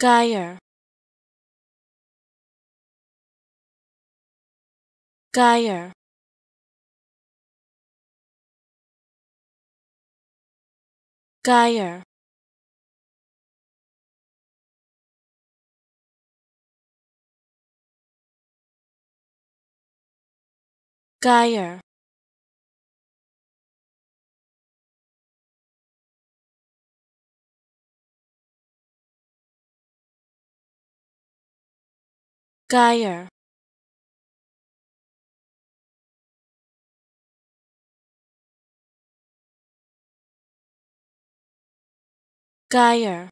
Geyer Geyer Geyer Geyer Geyer Geyer